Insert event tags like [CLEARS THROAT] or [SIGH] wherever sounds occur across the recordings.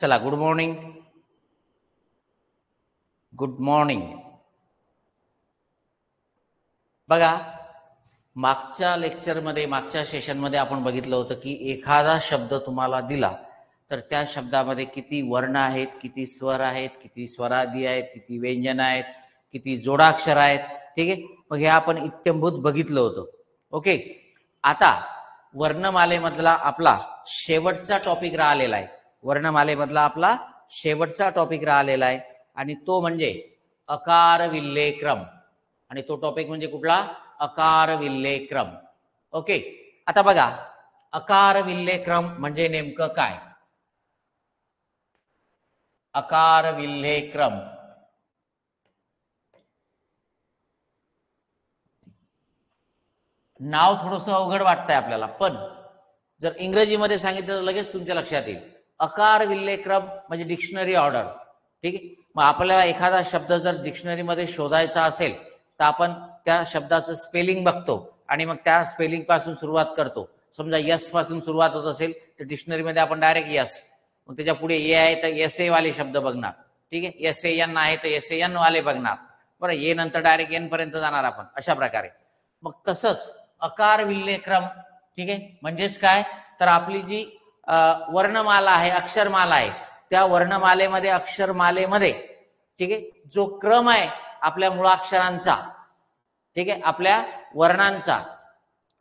चला good morning good morning बघा मागच्या लेक्चरमध्ये मागच्या सेशनमध्ये आपण बघितलं होतं की एखादा शब्द तुम्हाला दिला तर त्या शब्दामध्ये किती वर्ण आहेत किती स्वर आहेत किती स्वरादी आहेत किती व्यंजन आहेत किती जोडाक्षर आहेत ठीक आहे मग हे आपण इत्यंभूत बघितलं होतं ओके आता वर्णमालेमधला आपला शेवटचा टॉपिक राहिलेला आहे वर्णमालेमधला आपला शेवटचा टॉपिक राहिलेला आहे आणि तो म्हणजे अकार विल्लेक्रम आणि तो टॉपिक म्हणजे कुठला अकार विल्लेक्रम ओके आता बघा अकार विल्लेक्रम म्हणजे नेमकं काय अकार विल्हेक्रम नाव थोडंसं अवघड वाटतंय आपल्याला पण जर इंग्रजीमध्ये सांगितलं तर लगेच तुमच्या लक्षात येईल अकार विल्लेक्रम म्हणजे डिक्शनरी ऑर्डर ठीक आहे मग आपल्याला एखादा शब्द जर डिक्शनरीमध्ये शोधायचा असेल तर आपण त्या शब्दाचं स्पेलिंग बघतो आणि मग त्या स्पेलिंग पासून सुरुवात करतो समजा यस पासून सुरुवात होत असेल तर डिक्शनरीमध्ये आपण डायरेक्ट यस मग त्याच्या पुढे ए आहे तर एस ए वाले शब्द बघणार ठीक आहे एस ए एन आहे तर एस ए एन वाले बघणार बरं ए नंतर डायरेक्ट एन पर्यंत जाणार आपण अशा प्रकारे मग तसंच अकार विल्लेक्रम ठीक आहे म्हणजेच काय तर आपली जी वर्णमाला आहे अक्षरमाला आहे त्या वर्णमालेमध्ये अक्षरमालेमध्ये ठीक आहे जो क्रम आहे आपल्या मुळाक्षरांचा ठीक आहे आपल्या वर्णांचा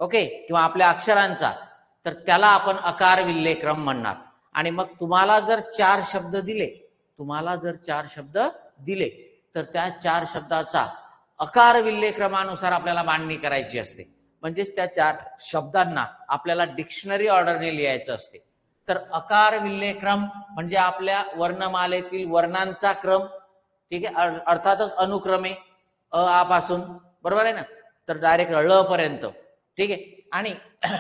ओके किंवा आपल्या अक्षरांचा तर त्याला आपण अकार विल्हे क्रम म्हणणार आणि मग तुम्हाला जर चार शब्द दिले तुम्हाला जर चार शब्द दिले तर त्या चार शब्दाचा अकार विल्हे क्रमानुसार आपल्याला मांडणी करायची असते म्हणजेच त्या चार शब्दांना आपल्याला डिक्शनरी ऑर्डरने लिहायचं असते तर अकार क्रम म्हणजे आपल्या वर्णमालेतील वर्णांचा क्रम ठीक आहे अर्थातच अनुक्रमे अ आ पासून बरोबर आहे ना तर डायरेक्ट ळ पर्यंत ठीक आहे आणि [CLEARS THROAT]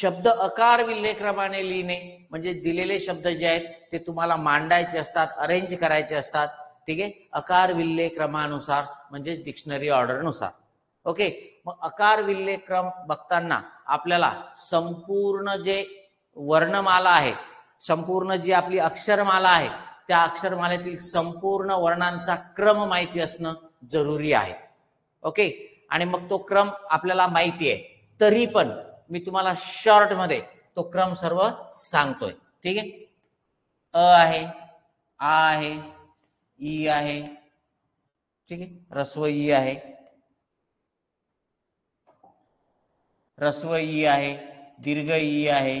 शब्द अकार क्रमाने लिहिणे म्हणजे दिलेले शब्द जे आहेत ते तुम्हाला मांडायचे असतात अरेंज करायचे असतात ठीक आहे अकार क्रमानुसार म्हणजेच डिक्शनरी ऑर्डरनुसार ओके मग अकार विल्लेक्रम बघताना आपल्याला संपूर्ण जे वर्णमाला आहे संपूर्ण जी आपली अक्षरमाला आहे त्या अक्षरमालेतील संपूर्ण वर्णांचा क्रम माहिती असणं जरुरी आहे ओके आणि मग तो क्रम आपल्याला माहिती आहे तरी पण मी तुम्हाला शॉर्टमध्ये तो क्रम सर्व सांगतोय ठीक आहे अ आहे आ आहे ई आहे ठीक आहे रस्व ई आहे रस्व ई आहे दीर्घ ई आहे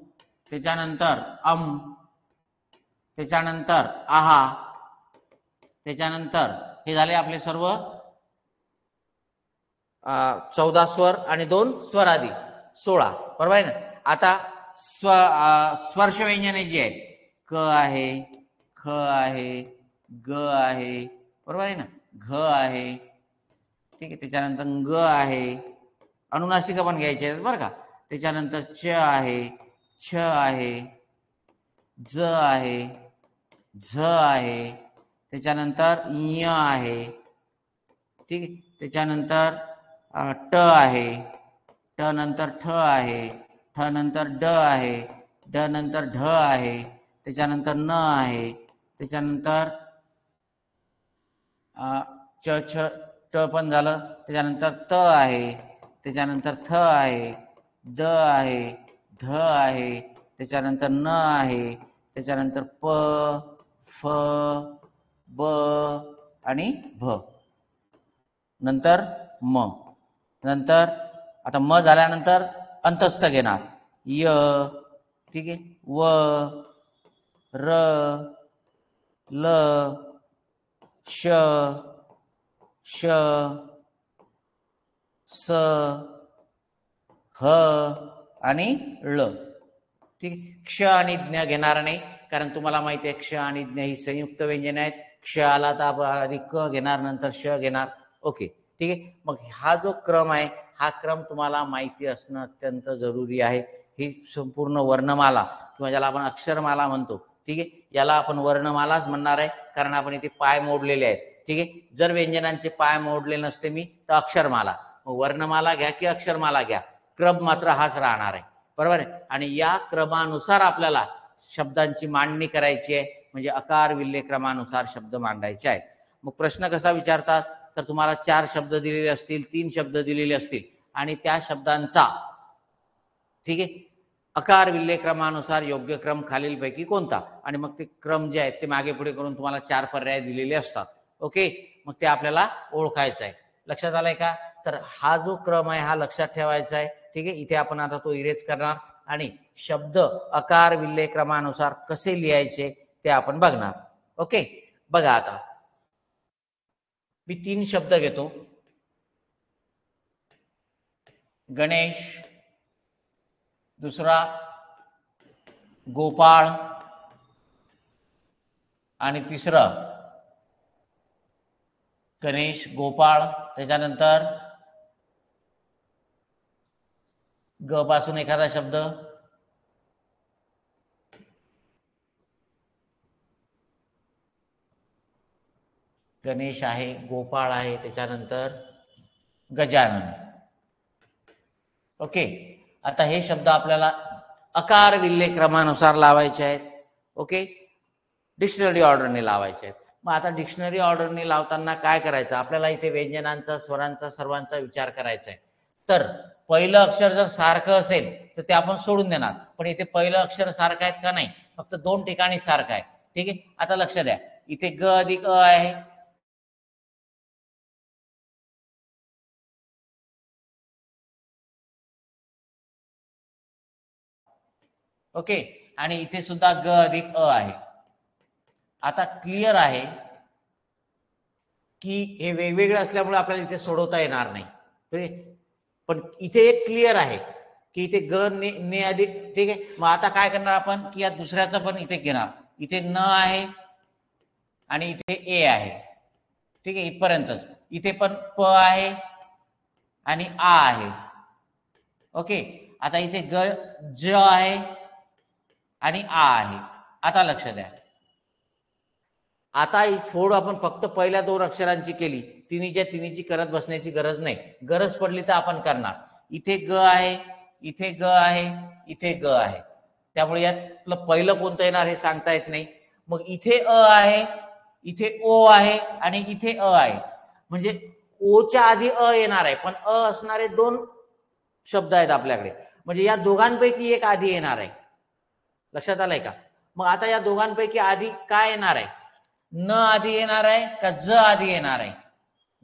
त्याच्यानंतर अम त्याच्यानंतर आहा त्याच्यानंतर हे झाले आपले सर्व चौदा स्वर आणि दोन स्वर आधी सोळा बरोबर आहे ना आता स्व स्पर्श व्यंजने जी आहेत क आहे ख आहे ग आहे बरोबर आहे ना घ आहे ठीक आहे त्याच्यानंतर ग आहे अनुनासिक पण घ्यायचे आहेत बरं का त्याच्यानंतर च आहे छ आहे ज आहे झ आहे त्याच्यानंतर य आहे ठीक आहे त्याच्यानंतर ट आहे ट नंतर ठ आहे ठ नंतर ड आहे ड नंतर ढ आहे त्याच्यानंतर न आहे त्याच्यानंतर च छ ट पण झालं त्याच्यानंतर त आहे त्याच्यानंतर थ आहे द आहे ध आहे त्याच्यानंतर न आहे त्याच्यानंतर प फ ब आणि भ नंतर म नंतर आता म झाल्यानंतर अंतस्थ घेणार य ठीक आहे व र ल श श स ह आणि ळ ठीक क्ष आणि ज्ञ घेणार नाही कारण तुम्हाला माहिती आहे क्ष आणि ज्ञ ही संयुक्त व्यंजन आहेत क्ष आला तर आधी क घेणार नंतर श घेणार ओके ठीक आहे मग हा जो क्रम आहे हा क्रम तुम्हाला माहिती असणं अत्यंत जरुरी आहे ही संपूर्ण वर्णमाला किंवा ज्याला आपण अक्षरमाला म्हणतो ठीक आहे याला आपण वर्णमालाच म्हणणार आहे कारण आपण इथे पाय मोडलेले आहेत ठीक आहे जर व्यंजनांचे पाय मोडले नसते मी तर अक्षरमाला मग वर्णमाला घ्या की अक्षरमाला घ्या क्रम मात्र हाच राहणार आहे बरोबर आहे आणि या क्रमानुसार आपल्याला शब्दांची मांडणी करायची आहे म्हणजे अकार विल्ले क्रमानुसार शब्द मांडायचे आहेत मग प्रश्न कसा विचारतात तर तुम्हाला चार शब्द दिलेले असतील तीन शब्द दिलेले असतील आणि त्या शब्दांचा ठीक आहे अकार विल्हे क्रमानुसार योग्य क्रम खालीलपैकी कोणता आणि मग ते क्रम जे आहेत ते मागे पुढे करून तुम्हाला चार पर्याय दिलेले असतात ओके मग ते आपल्याला ओळखायचं आहे लक्षात आलंय का तर हा जो क्रम आहे हा लक्षात ठेवायचा आहे ठीक आहे इथे आपण आता तो इरेज करणार आणि शब्द अकार विल्ले क्रमानुसार कसे लिहायचे ते आपण बघणार ओके बघा आता मी तीन शब्द घेतो गणेश दुसरा गोपाळ आणि तिसरं गणेश गोपाळ त्याच्यानंतर ग पासून एखादा शब्द गणेश आहे गोपाळ आहे त्याच्यानंतर गजानन ओके आता हे शब्द आपल्याला अकार विल्हे क्रमानुसार लावायचे आहेत ओके डिक्शनरी ऑर्डरने लावायचे आहेत मग आता डिक्शनरी ऑर्डरने लावताना काय करायचं आपल्याला इथे व्यंजनांचा स्वरांचा सर्वांचा विचार करायचा आहे तर पहिलं अक्षर जर सारखं असेल तर ते आपण सोडून देणार पण इथे पहिलं अक्षर सारखं आहेत का नाही फक्त दोन ठिकाणी सारखं आहे ठीक आहे आता लक्ष द्या इथे ग अधिक अ आहे ओके आणि इथे सुद्धा ग अधिक अ आहे आता क्लिअर आहे की हे वेगवेगळे असल्यामुळे आपल्याला इथे सोडवता येणार नाही पण इथे एक क्लिअर आहे की इथे ग ने, ने अधिक ठीक आहे मग आता काय करणार आपण की या दुसऱ्याचा पण इथे घेणार इथे न आहे आणि इथे ए आहे ठीक आहे इथपर्यंतच इथे पण प आहे आणि आ आहे ओके आता इथे ग ज आहे आणि आ आहे आता लक्ष द्या आता फोड आपण फक्त पहिल्या दोन अक्षरांची केली तिन्हीच्या तिन्हीची करत बसण्याची गरज नाही गरज पडली तर आपण करणार इथे ग आहे इथे ग आहे इथे ग आहे त्यामुळे यातलं पहिलं कोणतं येणार हे सांगता येत नाही मग इथे अ आहे इथे ओ आहे आणि इथे अ आहे म्हणजे ओच्या आधी अ येणार आहे पण अ असणारे दोन शब्द आहेत आपल्याकडे म्हणजे या दोघांपैकी एक आधी येणार आहे लक्षात आलंय का मग आता या दोघांपैकी आधी काय येणार आहे न आधी येणार आहे का ज आधी येणार आहे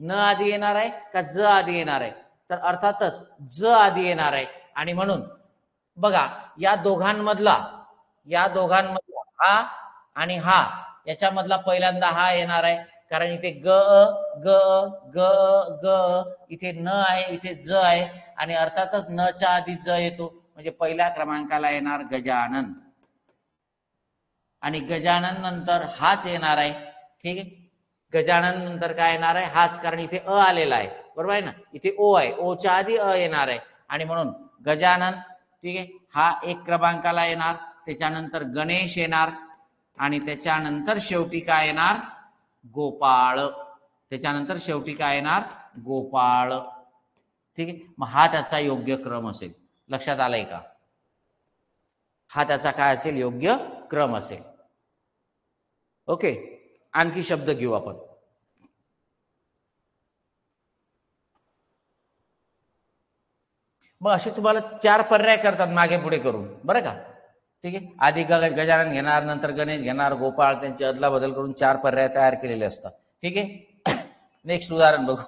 न आधी येणार आहे का ज आधी येणार आहे तर अर्थातच ज आधी येणार आहे आणि म्हणून बघा या दोघांमधला या दोघांमधला हा आणि हा याच्यामधला पहिल्यांदा हा येणार आहे कारण इथे ग ग ग ग इथे न आहे इथे ज आहे आणि अर्थातच न च्या आधी ज येतो म्हणजे पहिल्या क्रमांकाला येणार गजानन आणि गजानन नंतर हाच येणार आहे ठीक आहे गजानन नंतर काय येणार आहे हाच कारण इथे अ आलेला आहे बरोबर आहे ना इथे ओ आहे ओच्या आधी अ येणार आहे आणि म्हणून गजानन ठीक आहे हा एक क्रमांकाला येणार त्याच्यानंतर गणेश येणार आणि त्याच्यानंतर शेवटी काय येणार गोपाळ त्याच्यानंतर शेवटी काय येणार गोपाळ ठीक आहे मग हा त्याचा योग्य क्रम असेल लक्षात आलाय का हा त्याचा काय असेल योग्य क्रम असेल ओके आणखी शब्द घेऊ आपण मग असे तुम्हाला चार पर्याय करतात मागे पुढे करून बरं का ठीक आहे आधी ग गजानन घेणार नंतर गणेश घेणार गोपाळ त्यांची अदलाबदल करून चार पर्याय तयार केलेले असतात ठीक आहे नेक्स्ट [COUGHS] उदाहरण बघू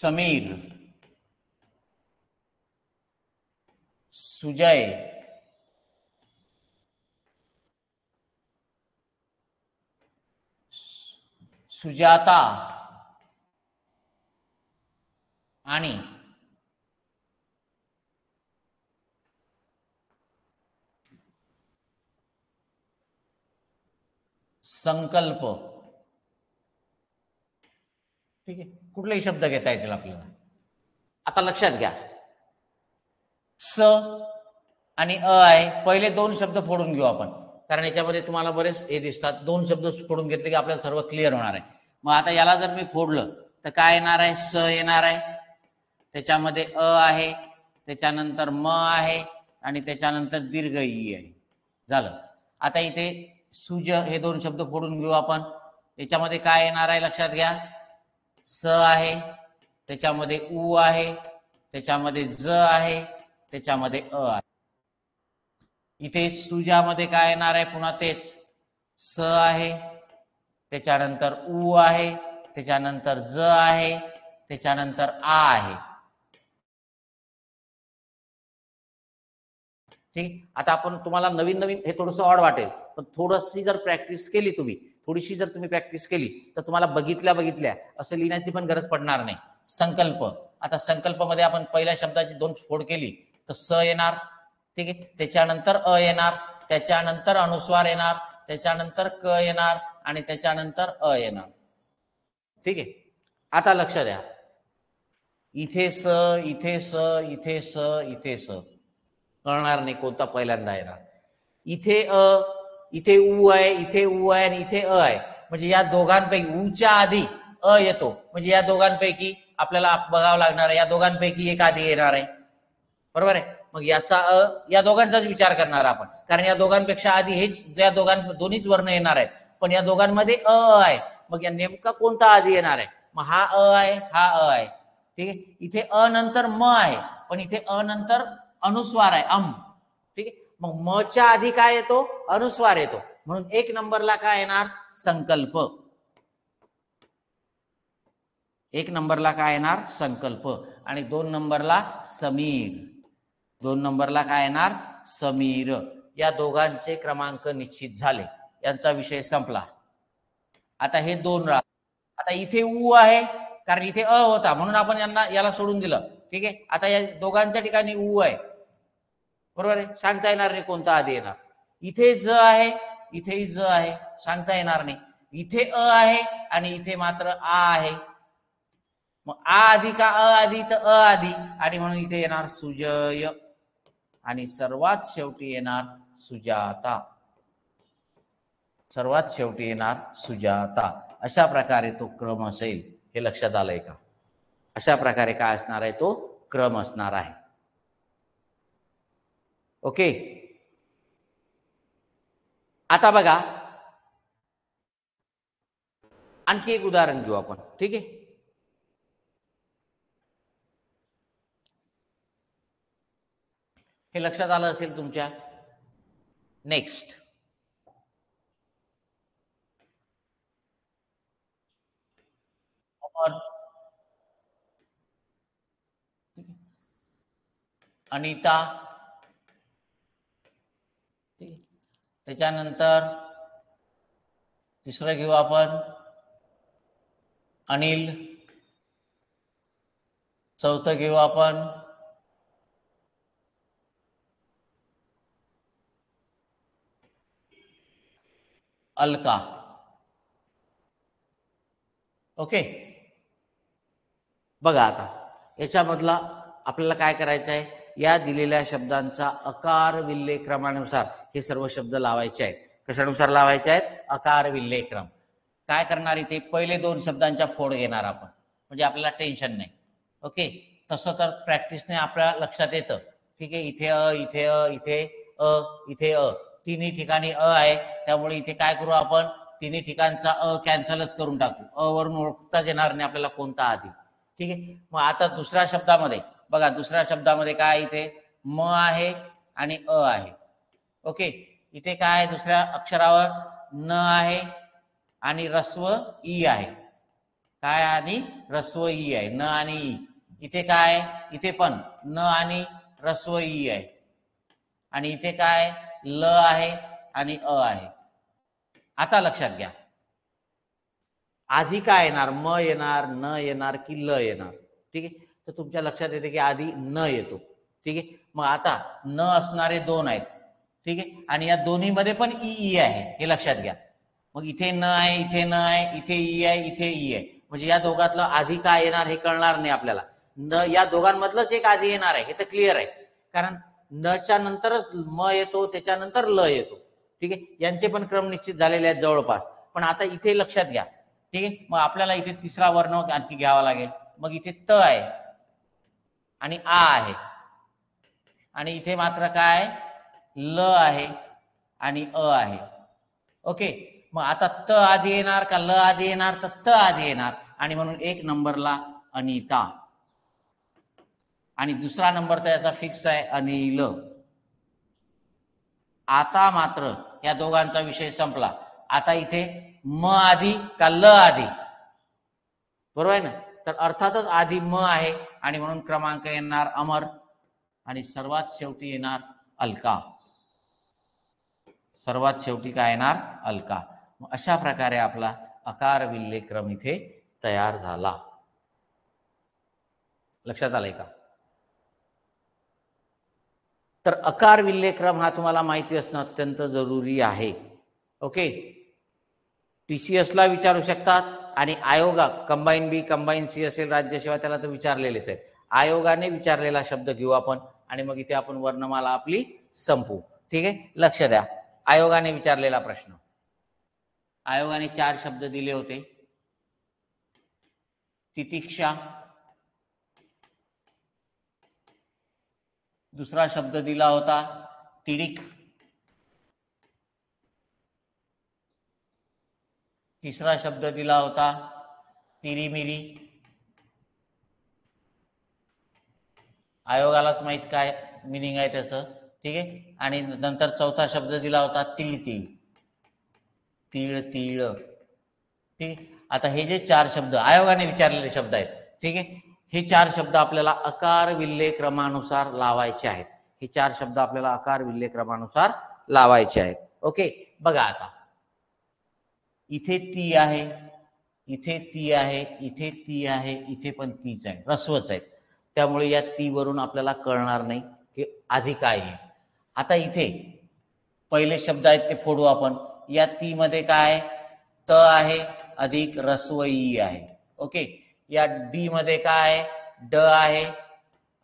समीर सुजय सुजाता आणि संकल्प ठीक आहे कुठलेही शब्द घेता येतील आपल्याला आता लक्षात घ्या स आणि अ आहे पहिले दोन शब्द फोडून घेऊ आपण कारण याच्यामध्ये तुम्हाला बरेच हे दिसतात दोन शब्द फोडून घेतले की आपल्याला सर्व क्लिअर होणार आहे मग आता याला जर मी फोडलं तर काय येणार आहे स येणार आहे त्याच्यामध्ये अ आहे त्याच्यानंतर म आहे आणि त्याच्यानंतर दीर्घ ई आहे झालं आता इथे सुज हे दोन शब्द फोडून घेऊ आपण याच्यामध्ये काय येणार आहे लक्षात घ्या स आहे त्याच्यामध्ये ऊ आहे त्याच्यामध्ये ज आहे त्याच्यामध्ये अ आहे इथे सुजामध्ये काय येणार आहे पुन्हा तेच स आहे त्याच्यानंतर उ आहे त्याच्यानंतर ज आहे त्याच्यानंतर आ आहे ठीक आता आपण तुम्हाला नवीन नवीन हे थोडस ऑड वाटेल पण थोडीशी जर प्रॅक्टिस केली तुम्ही थोडीशी जर तुम्ही प्रॅक्टिस केली तर तुम्हाला बघितल्या बघितल्या असं लिहिण्याची पण गरज पडणार नाही संकल्प आता संकल्पमध्ये आपण पहिल्या शब्दाची दोन फोड केली स येणार ठीक आहे त्याच्यानंतर अ येणार त्याच्यानंतर अनुस्वार येणार त्याच्यानंतर क येणार आणि त्याच्यानंतर अ येणार ठीक आहे आता लक्ष द्या इथे स इथे स इथे स इथे स कळणार नाही कोणता पहिल्यांदा येणार इथे अ इथे उ आहे इथे उ आहे आणि इथे अ आहे म्हणजे या दोघांपैकी ऊच्या आधी अ येतो म्हणजे या दोघांपैकी आपल्याला बघावं लागणार आहे या दोघांपैकी एक आधी येणार आहे बरोबर आहे मग याचा अ या दोघांचाच विचार करणार आपण कारण या दोघांपेक्षा आधी हेच या दोघां दोन्हीच वर्ण येणार आहेत पण या दोघांमध्ये अ आहे मग या नेमका कोणता आधी येणार आहे मग हा अ आहे हा अ आहे ठीक आहे इथे अ नंतर म आहे पण इथे अ नंतर अनुस्वार आहे अम ठीक आहे मग म च्या आधी काय येतो अनुस्वार येतो म्हणून एक नंबरला काय येणार संकल्प एक नंबरला काय येणार संकल्प आणि दोन नंबरला समीर दोन नंबरला काय येणार समीर या दोघांचे क्रमांक निश्चित झाले यांचा विषय संपला आता हे दोन राह आता इथे ऊ आहे कारण इथे अ होता म्हणून आपण यांना याला सोडून दिलं ठीक आहे आता या दोघांच्या ठिकाणी ऊ आहे बरोबर आहे सांगता येणार नाही कोणता आधी येणार इथे ज आहे इथेही ज आहे सांगता येणार नाही इथे अ आहे आणि इथे मात्र आ आहे मग आ आधी का अ आधी तर अ आधी आणि म्हणून इथे येणार सुजय आणि सर्वात शेवटी येणार सुजाता सर्वात शेवटी येणार सुजाता अशा प्रकारे तो क्रम असेल हे लक्षात आलंय का अशा प्रकारे काय असणार आहे तो क्रम असणार आहे ओके आता बघा आणखी एक उदाहरण घेऊ आपण ठीक आहे हे लक्षात आलं असेल तुमच्या नेक्स्ट अनिता त्याच्यानंतर तिसरं घेऊ आपण अनिल चौथं घेऊ आपण अलका ओके बघा आता याच्यामधला आपल्याला काय करायचं आहे या दिलेल्या शब्दांचा अकार विल्ले क्रमानुसार हे सर्व शब्द लावायचे आहेत कशानुसार लावायचे आहेत अकार विल्ले क्रम काय करणार इथे पहिले दोन शब्दांचा फोड घेणार आपण म्हणजे आपल्याला टेन्शन नाही ओके तसं तर प्रॅक्टिसने आपल्या लक्षात येतं ठीक आहे इथे अ इथे अ इथे अ इथे अ तिन्ही ठिकाणी अ आहे त्यामुळे इथे काय करू आपण तिन्ही ठिकाणचा अ कॅन्सलच करून टाकू अ वरून ओळखताच येणार नाही आपल्याला कोणता आधी ठीक आहे मग आता दुसऱ्या शब्दामध्ये बघा दुसऱ्या शब्दामध्ये काय इथे म आहे आणि अ आहे ओके इथे काय आहे दुसऱ्या अक्षरावर न आहे आणि रस्व ई आहे काय आणि रस्व ई आहे न आणि ई इथे काय इथे पण न आणि रस्व ई आहे आणि इथे काय ल आहे आणि अ आहे आता लक्षात घ्या आधी काय येणार म येणार न येणार की ल येणार ठीक आहे तर तुमच्या लक्षात येते की आधी न येतो ठीक आहे मग आता न असणारे दोन आहेत ठीक आहे आणि या दोन्हीमध्ये पण ई ई आहे हे लक्षात घ्या मग इथे न आहे इथे न आहे इथे ई आहे इथे ई आहे म्हणजे या दोघातलं आधी काय येणार हे कळणार नाही आपल्याला न या दोघांमधलंच एक आधी येणार आहे हे तर क्लिअर आहे कारण नच्या नंतरच म येतो त्याच्यानंतर ल येतो ठीक आहे यांचे पण क्रम निश्चित झालेले आहेत जवळपास पण आता इथे लक्षात घ्या ठीक आहे मग आपल्याला इथे तिसरा वर्ण आणखी घ्यावा लागेल मग इथे त आहे आणि आ आहे आणि इथे मात्र काय ल आहे आणि अ आहे ओके मग आता त आधी येणार का ल आधी येणार तर त आधी येणार आणि म्हणून एक नंबरला अनिता आणि दुसरा नंबर तर याचा फिक्स आहे अनिल आता मात्र या दोघांचा विषय संपला आता इथे म आधी का ल आधी बरोबर आहे ना तर अर्थातच आधी म आहे आणि म्हणून क्रमांक येणार अमर आणि सर्वात शेवटी येणार अलका सर्वात शेवटी काय येणार अलका अशा प्रकारे आपला अकार विल्लेक्रम इथे तयार झाला लक्षात आलंय का तर अकार विल्लेक्रम हा तुम्हाला माहिती असणं अत्यंत जरुरी आहे ओके टी सी एसला विचारू शकतात आणि आयोगा कंबाईन बी कंबाईन सी असेल राज्यसेवा त्याला तर विचारलेलेच आहे आयोगाने विचारलेला शब्द घेऊ आपण आणि मग इथे आपण वर्णमाला आपली संपू ठीक आहे लक्ष द्या आयोगाने विचारलेला प्रश्न आयोगाने चार शब्द दिले होते तितिक्षा दुसरा शब्द दिला होता तिडिक तिसरा शब्द दिला होता तिरीमिरी आयोगालाच माहित काय मिनिंग आहे त्याचं ठीक आहे आणि नंतर चौथा शब्द दिला होता तिळ तिळ तिळ ठीक आता हे जे चार शब्द आयोगाने विचारलेले शब्द आहेत ठीक आहे हे चार शब्द आपल्याला अकार विल्ले क्रमानुसार लावायचे आहेत हे चार शब्द आपल्याला अकार विल्ले क्रमानुसार लावायचे आहेत ओके बघा आता इथे ती आहे इथे ती आहे इथे ती आहे इथे पण तीच आहे रस्वच आहेत त्यामुळे या तीवरून आपल्याला कळणार नाही की आधी काय आहे आता इथे पहिले शब्द आहेत ते फोडू आपण या तीमध्ये काय त आहे अधिक रस्वई आहे ओके या डी मध्ये काय आहे ड आहे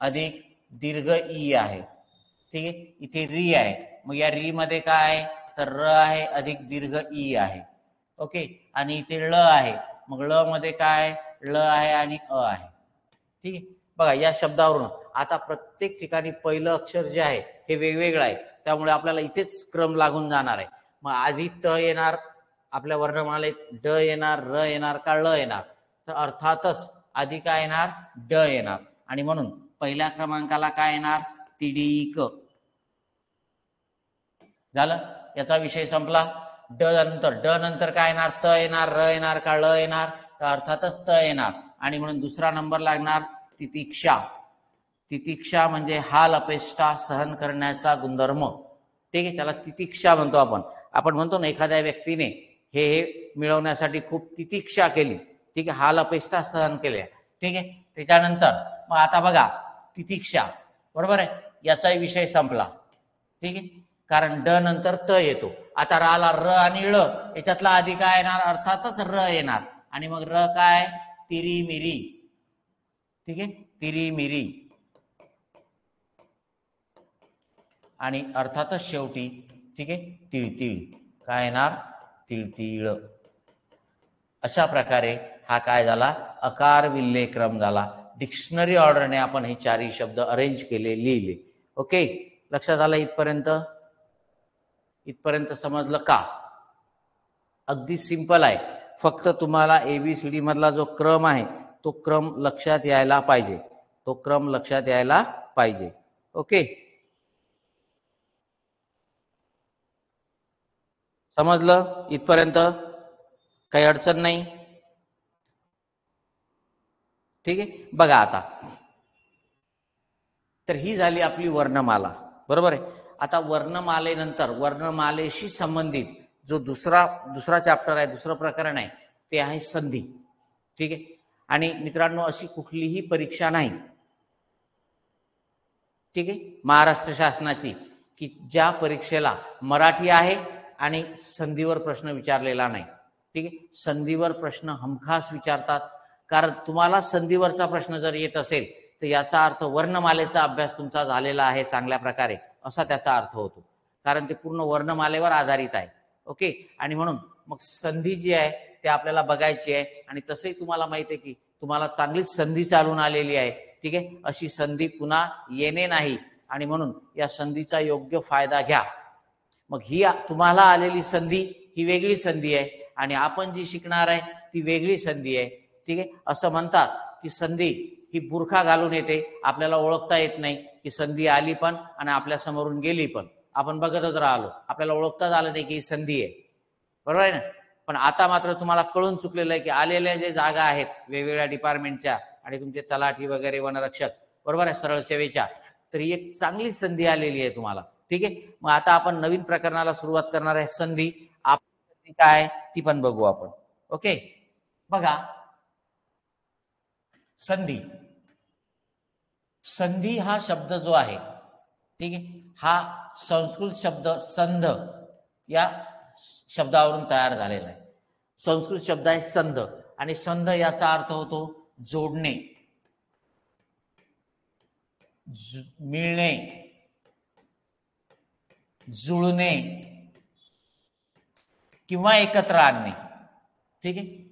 अधिक दीर्घ ई e आहे ठीक आहे इथे री आहे मग या री मध्ये काय आहे तर र आहे अधिक दीर्घ ई e आहे ओके आणि इथे ल आहे मग ल मध्ये काय ल आहे आणि अ आहे ठीक आहे बघा या शब्दावरून आता प्रत्येक ठिकाणी पहिलं अक्षर जे आहे हे वेगवेगळं आहे त्यामुळे आपल्याला इथेच क्रम लागून जाणार आहे मग आधी त येणार आपल्या वर्णमालेत ड येणार र येणार का ल येणार तर अर्थातच आधी काय येणार ड येणार आणि म्हणून पहिल्या क्रमांकाला काय येणार तिडीक झालं याचा विषय संपला ड नंतर ड नंतर काय येणार त येणार र येणार का ल येणार तर अर्थातच त येणार आणि म्हणून दुसरा नंबर लागणार तितिक्षा तितिक्षा म्हणजे हाल अपेष्टा सहन करण्याचा गुणधर्म ठीक आहे त्याला तितिक्षा म्हणतो आपण आपण म्हणतो ना एखाद्या व्यक्तीने हे हे मिळवण्यासाठी खूप तितिक्षा केली ठीक आहे हाल अपेष्टा सहन केल्या ठीक आहे त्याच्यानंतर मग आता बघा तितिक्षा बरोबर आहे याचाही विषय संपला ठीक आहे कारण ड नंतर त येतो आता राला र आणि ळ याच्यातला आधी काय येणार अर्थातच र येणार आणि मग र काय तिरी मिरी ठीक आहे तिरी मिरी आणि अर्थातच शेवटी ठीक आहे तिळतिळ काय येणार तिळतिळ अशा प्रकारे हा काय झाला अकार क्रम झाला डिक्शनरी ऑर्डरने आपण हे चारही शब्द अरेंज केले लिहिले ओके लक्षात आलं इथपर्यंत इथपर्यंत समजलं का अगदी सिंपल आहे फक्त तुम्हाला एबीसीडी मधला जो क्रम आहे तो क्रम लक्षात यायला पाहिजे तो क्रम लक्षात यायला पाहिजे ओके समजलं इथपर्यंत काही अडचण नाही ठीक आहे बघा आता तर ही झाली आपली वर्णमाला बरोबर आहे आता वर्णमालेनंतर वर्णमालेशी संबंधित जो दुसरा दुसरा चॅप्टर आहे दुसरं प्रकरण आहे ते आहे संधी ठीक आहे आणि मित्रांनो अशी कुठलीही परीक्षा नाही ठीक आहे महाराष्ट्र शासनाची की ज्या परीक्षेला मराठी आहे आणि संधीवर प्रश्न विचारलेला नाही ठीक आहे संधीवर प्रश्न हमखास विचारतात कारण तुम्हाला संधीवरचा प्रश्न जर येत असेल तर याचा अर्थ वर्णमालेचा अभ्यास तुमचा झालेला आहे चांगल्या प्रकारे असा त्याचा अर्थ होतो कारण ते पूर्ण वर्णमालेवर आधारित आहे ओके आणि म्हणून मग संधी जी आहे ते आपल्याला बघायची आहे आणि तसंही तुम्हाला माहित आहे की तुम्हाला चांगलीच संधी चालून आलेली आहे ठीक आहे अशी संधी पुन्हा येणे नाही आणि म्हणून या संधीचा योग्य फायदा घ्या मग ही तुम्हाला आलेली संधी ही वेगळी संधी आहे आणि आपण जी शिकणार आहे ती वेगळी संधी आहे ठीक आहे असं म्हणतात की संधी ही बुरखा घालून येते आपल्याला ओळखता येत नाही की संधी आली पण आणि आपल्या समोरून गेली पण आपण बघतच राहिलो आपल्याला ओळखताच आलं नाही की ही संधी आहे बरोबर आहे ना पण आता मात्र तुम्हाला कळून चुकलेलं आहे की आलेल्या जे जागा आहेत वेगवेगळ्या डिपार्टमेंटच्या आणि तुमचे तलाठी वगैरे वनरक्षक बरोबर आहे सरळ सेवेच्या तर ही एक चांगली संधी आलेली आहे तुम्हाला ठीक आहे मग आता आपण नवीन प्रकरणाला सुरुवात करणार आहे संधी आपण काय ती पण बघू आपण ओके बघा संधी संधी हा शब्द जो आहे ठीक आहे हा संस्कृत शब्द संध या शब्दावरून तयार झालेला आहे संस्कृत शब्द आहे संध आणि संध याचा अर्थ होतो जोडणे मिळणे जुळणे किंवा एकत्र आणणे ठीक आहे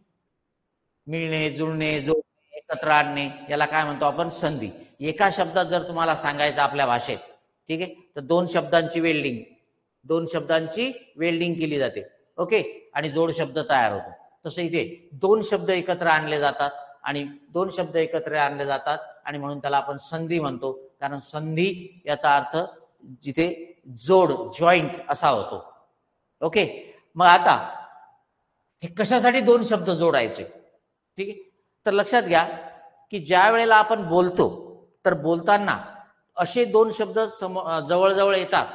मिळणे जुळणे जोड एकत्र आणणे याला काय म्हणतो आपण संधी एका शब्दात जर तुम्हाला सांगायचं आपल्या भाषेत ठीक आहे तर दोन शब्दांची वेल्डिंग दोन शब्दांची वेल्डिंग केली जाते ओके आणि जोड शब्द तयार होतो तसं इथे दोन शब्द एकत्र आणले जातात आणि दोन शब्द एकत्र आणले जातात आणि म्हणून त्याला आपण संधी म्हणतो कारण संधी याचा अर्थ जिथे जोड जॉईंट असा होतो ओके मग आता हे कशासाठी दोन शब्द जोडायचे ठीक आहे तर लक्षात घ्या की ज्या वेळेला आपण बोलतो तर बोलताना असे दोन शब्द सम जवळजवळ येतात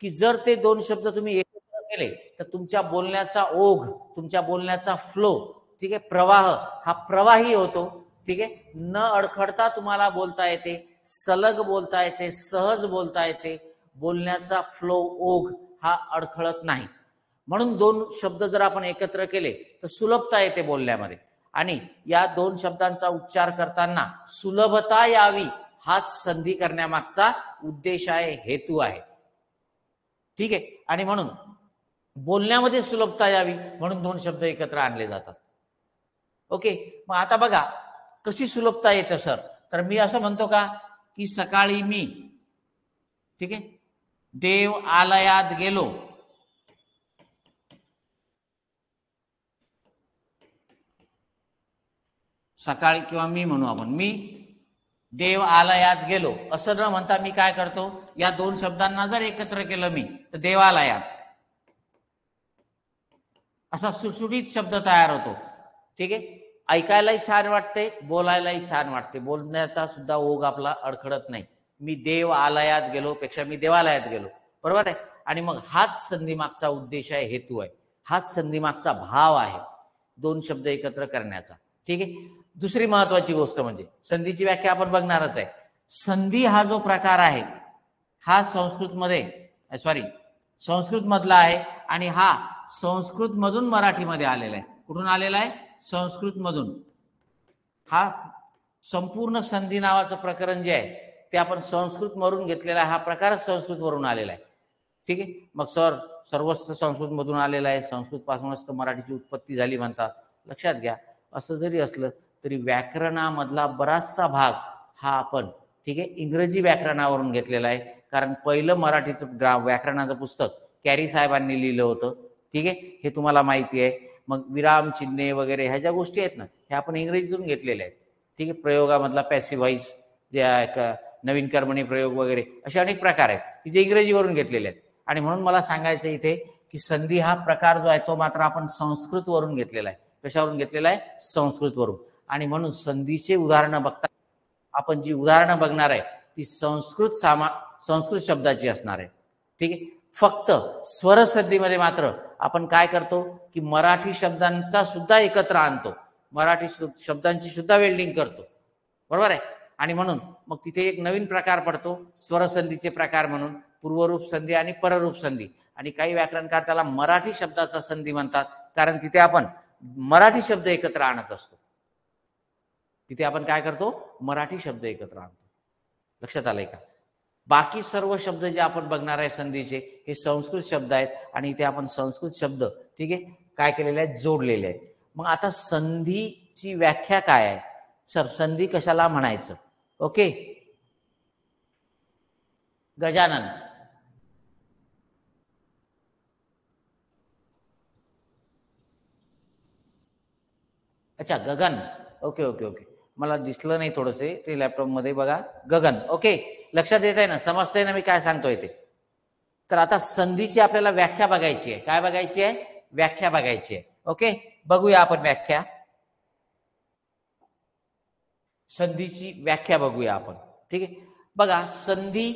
की जर ते दोन शब्द तुम्ही एकत्र केले तर तुमच्या बोलण्याचा ओघ तुमच्या बोलण्याचा फ्लो ठीक आहे प्रवाह हा प्रवाही होतो ठीक आहे न अडखडता तुम्हाला बोलता येते सलग बोलता येते सहज बोलता येते बोलण्याचा फ्लो ओघ हा अडखळत नाही म्हणून दोन शब्द जर आपण एकत्र केले तर सुलभता येते बोलण्यामध्ये आणि या दोन शब्दांचा उच्चार करताना सुलभता यावी हाच संधी करण्यामागचा उद्देश आहे हेतू आहे ठीक आहे आणि म्हणून बोलण्यामध्ये सुलभता यावी म्हणून दोन शब्द एकत्र आणले जातात ओके मग आता बघा कशी सुलभता येतं सर तर मी असं म्हणतो का की सकाळी मी ठीक आहे देव आलयात गेलो सकाळी किंवा मी म्हणू आपण मी देव आलयात गेलो असं न म्हणता मी काय करतो या दोन शब्दांना जर एकत्र केलं मी तर देवालयात असा सुटसुटीत शब्द तयार होतो ठीक आहे ऐकायलाही छान वाटते बोलायलाही छान वाटते बोलण्याचा सुद्धा ओघ आपला अडखडत नाही मी देव आलयात गेलो पेक्षा मी देवालयात गेलो बरोबर आहे आणि मग हाच संधीमागचा उद्देश आहे हेतू आहे हाच संधीमागचा भाव आहे दोन शब्द एकत्र करण्याचा ठीक आहे दुसरी महत्वाची गोष्ट म्हणजे संधीची व्याख्या आपण बघणारच आहे संधी हा जो प्रकार आहे हा संस्कृतमध्ये सॉरी संस्कृत मधला आहे आणि हा संस्कृत मधून मराठीमध्ये आलेला आहे कुठून आलेला आहे संस्कृत मधून हा संपूर्ण संधी नावाचं प्रकरण जे आहे ते आपण संस्कृत मरून घेतलेला आहे हा प्रकारच संस्कृत वरून आलेला आहे ठीक आहे मग सर सर्वस्व संस्कृत मधून आलेला आहे संस्कृत पासूनच तर मराठीची उत्पत्ती झाली म्हणतात लक्षात घ्या असं जरी असलं तरी व्याकरणामधला बराचसा भाग हा आपण ठीक आहे इंग्रजी व्याकरणावरून घेतलेला आहे कारण पहिलं मराठीचं ग्रा व्याकरणाचं पुस्तक कॅरी साहेबांनी लिहिलं होतं ठीक आहे हे तुम्हाला माहिती आहे मग विराम चिन्हे वगैरे ह्या ज्या गोष्टी आहेत ना ह्या आपण इंग्रजीतून घेतलेल्या आहेत ठीक आहे प्रयोगामधला पॅसिव्हाईज जे नवीन कर्मणी प्रयोग वगैरे असे अनेक प्रकार आहेत की जे इंग्रजीवरून घेतलेले आहेत आणि म्हणून मला सांगायचं इथे की संधी हा प्रकार जो आहे तो मात्र आपण संस्कृतवरून घेतलेला आहे कशावरून घेतलेला आहे संस्कृतवरून आणि म्हणून संधीचे उदाहरणं बघता आपण जी उदाहरणं बघणार आहे ती संस्कृत सामा संस्कृत शब्दाची असणार आहे ठीक आहे फक्त स्वरसंधीमध्ये मात्र आपण काय करतो की मराठी शब्दांचा सुद्धा एकत्र आणतो मराठी शब्दांची सुद्धा वेल्डिंग करतो बरोबर आहे आणि म्हणून मग तिथे एक नवीन प्रकार पडतो स्वरसंधीचे प्रकार म्हणून पूर्वरूप संधी आणि पररूप संधी आणि काही व्याकरणकार त्याला मराठी शब्दाचा संधी म्हणतात कारण तिथे आपण मराठी शब्द एकत्र आणत असतो तिथे आपण काय करतो मराठी शब्द एकत्र आणतो लक्षात आलंय का बाकी सर्व शब्द जे आपण बघणार आहे संधीचे हे संस्कृत शब्द आहेत आणि इथे आपण संस्कृत शब्द ठीक आहे काय केलेले आहेत जोडलेले आहेत मग आता संधीची व्याख्या काय आहे सर संधी कशाला म्हणायचं ओके गजानन अच्छा गगन ओके ओके ओके मला दिसलं नाही थोडंसे ते लॅपटॉपमध्ये बघा गगन ओके लक्षात येत आहे ना समजतंय ना मी काय सांगतोय ते तर आता संधीची आपल्याला व्याख्या बघायची आहे काय बघायची आहे व्याख्या बघायची आहे ओके बघूया आपण व्याख्या संधीची व्याख्या बघूया आपण ठीक आहे बघा संधी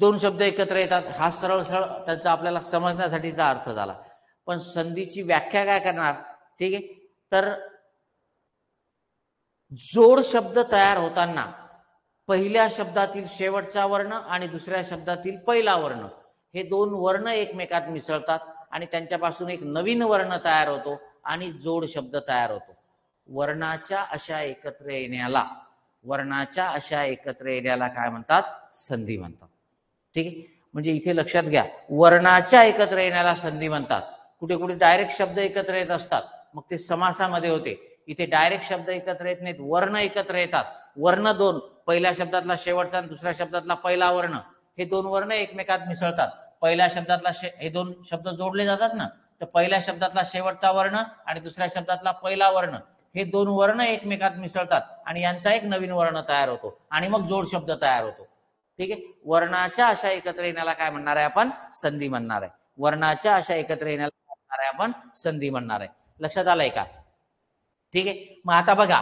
दोन शब्द एकत्र येतात हा सरळ सरळ त्यांचा आपल्याला समजण्यासाठीचा अर्थ झाला पण संधीची व्याख्या काय करणार ठीक आहे तर जोड शब्द तयार होताना पहिल्या शब्दातील शेवटचा वर्ण आणि दुसऱ्या शब्दातील पहिला वर्ण हे दोन वर्ण एकमेकात मिसळतात आणि त्यांच्यापासून एक नवीन वर्ण तयार होतो आणि जोड शब्द तयार होतो वर्णाच्या अशा एकत्र येण्याला वर्णाच्या अशा एकत्र येण्याला काय म्हणतात संधी म्हणतात ठीक आहे म्हणजे इथे लक्षात घ्या वर्णाच्या एकत्र येण्याला संधी म्हणतात कुठे कुठे डायरेक्ट शब्द एकत्र येत असतात मग ते समासामध्ये होते इथे डायरेक्ट शब्द एकत्र येत नाहीत वर्ण एकत्र येतात वर्ण दोन पहिल्या शब्दातला शेवटचा आणि दुसऱ्या शब्दातला पहिला वर्ण हे दोन वर्ण एकमेकात मिसळतात पहिल्या शब्दातला हे दोन शब्द जोडले जातात ना तर पहिल्या शब्दातला शेवटचा वर्ण आणि दुसऱ्या शब्दातला पहिला वर्ण हे दोन वर्ण एकमेकात मिसळतात आणि यांचा एक नवीन वर्ण तयार होतो आणि मग जोड शब्द तयार होतो ठीक आहे वर्णाच्या अशा एकत्र येण्याला काय म्हणणार आहे आपण संधी म्हणणार आहे वर्णाच्या अशा एकत्र येण्याला म्हणणार आहे आपण संधी म्हणणार आहे लक्षात आलाय का ठीक आहे मग आता बघा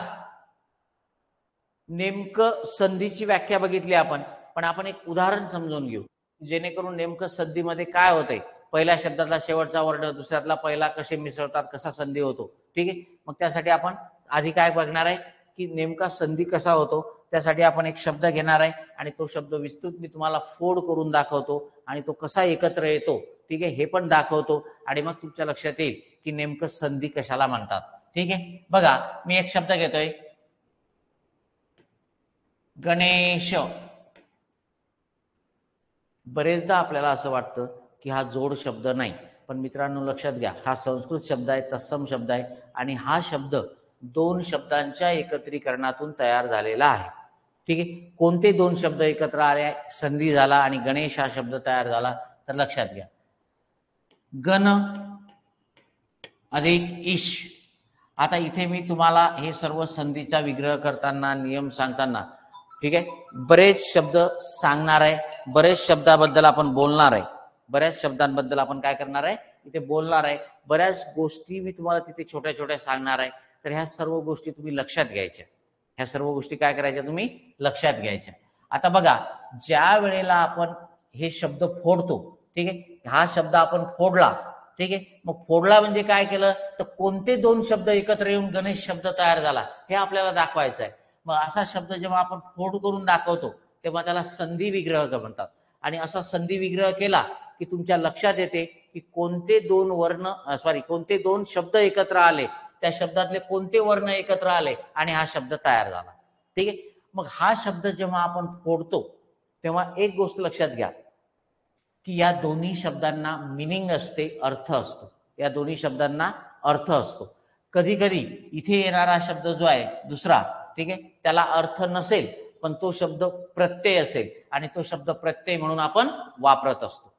नेमकं संधीची व्याख्या बघितली आपण पण आपण एक उदाहरण समजून घेऊ जेणेकरून नेमकं संधीमध्ये काय होतंय पहिल्या शब्दातला शेवटचा वर्ड दुसऱ्यातला पहिला कसे मिसळतात कसा संधी होतो ठीक आहे मग त्यासाठी आपण आधी काय बघणार आहे की नेमका संधी कसा होतो त्यासाठी आपण एक शब्द घेणार आहे आणि तो शब्द विस्तृत मी तुम्हाला फोड करून दाखवतो आणि तो कसा एकत्र येतो ठीक आहे हे पण दाखवतो आणि मग तुमच्या लक्षात येईल की नेमकं संधी कशाला म्हणतात ठीक आहे बघा मी एक शब्द घेतोय गणेश बरेचदा आपल्याला असं वाटतं की हा जोड शब्द नाही पण मित्रांनो लक्षात घ्या हा संस्कृत शब्द आहे तत्सम शब्द आहे आणि हा शब्द दोन शब्दांच्या एकत्रीकरणातून तयार झालेला आहे ठीक आहे कोणते दोन शब्द एकत्र आले संधी झाला आणि गणेश हा शब्द तयार झाला तर लक्षात घ्या गण अधिक ईश आता इथे मी तुम्हाला हे सर्व संधीचा विग्रह करताना नियम सांगताना ठीक आहे बरेच शब्द सांगणार आहे बरेच शब्दाबद्दल आपण बोलणार आहे बऱ्याच शब्दांबद्दल आपण काय करणार आहे इथे बोलणार आहे बऱ्याच गोष्टी मी तुम्हाला तिथे छोट्या छोट्या सांगणार आहे तर ह्या सर्व गोष्टी तुम्ही लक्षात घ्यायच्या ह्या सर्व गोष्टी काय करायच्या तुम्ही लक्षात घ्यायच्या आता बघा ज्या वेळेला आपण हे शब्द फोडतो ठीक आहे हा शब्द आपण फोडला ठीक आहे मग फोडला म्हणजे काय केलं तर कोणते दोन शब्द एकत्र येऊन गणेश शब्द तयार झाला हे आपल्याला दाखवायचं आहे मग असा शब्द जेव्हा आपण फोड करून दाखवतो तेव्हा त्याला संधी विग्रह म्हणतात आणि असा संधी विग्रह केला की तुमच्या लक्षात येते की कोणते दोन वर्ण सॉरी कोणते दोन शब्द एकत्र आले त्या शब्दातले कोणते वर्ण एकत्र आले आणि हा शब्द तयार झाला ठीक आहे मग हा शब्द जेव्हा आपण फोडतो तेव्हा एक गोष्ट लक्षात घ्या की या दोन्ही शब्दांना मिनिंग असते अर्थ असतो या दोन्ही शब्दांना अर्थ असतो कधी कधी इथे येणारा शब्द जो आहे दुसरा ठीक आहे त्याला अर्थ नसेल पण तो शब्द प्रत्यय असेल आणि तो शब्द प्रत्यय म्हणून आपण वापरत असतो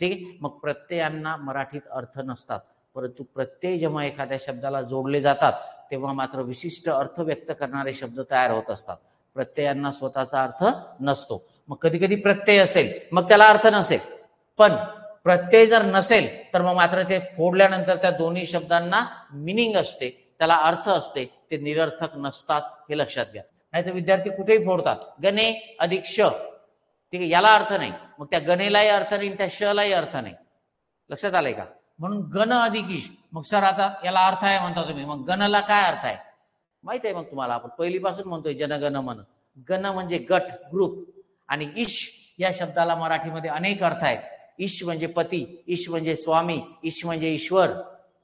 ठीक आहे मग प्रत्ययांना मराठीत अर्थ नसतात परंतु प्रत्यय जेव्हा एखाद्या शब्दाला जोडले जातात तेव्हा मात्र विशिष्ट अर्थ व्यक्त करणारे शब्द तयार होत असतात प्रत्ययांना स्वतःचा अर्थ नसतो मग कधी कधी प्रत्यय असेल मग त्याला अर्थ नसेल पण प्रत्यय जर नसेल तर मग मात्र ते फोडल्यानंतर त्या दोन्ही शब्दांना मिनिंग असते त्याला अर्थ असते ते निरर्थक नसतात हे लक्षात घ्या नाही तर विद्यार्थी कुठेही फोडतात गणे अधिक श ठीक आहे याला अर्थ नाही मग त्या गणेलाही अर्थ नाही त्या श अर्थ नाही लक्षात आलंय का म्हणून गण अधिक मग सर आता याला अर्थ आहे म्हणता तुम्ही मग गणला काय अर्थ आहे माहित आहे मग तुम्हाला आपण पहिलीपासून म्हणतोय जनगण मन गण म्हणजे गट ग्रुप आणि ईश या शब्दाला मराठीमध्ये अनेक अर्थ आहेत ईश म्हणजे पती ईश म्हणजे स्वामी ईश म्हणजे ईश्वर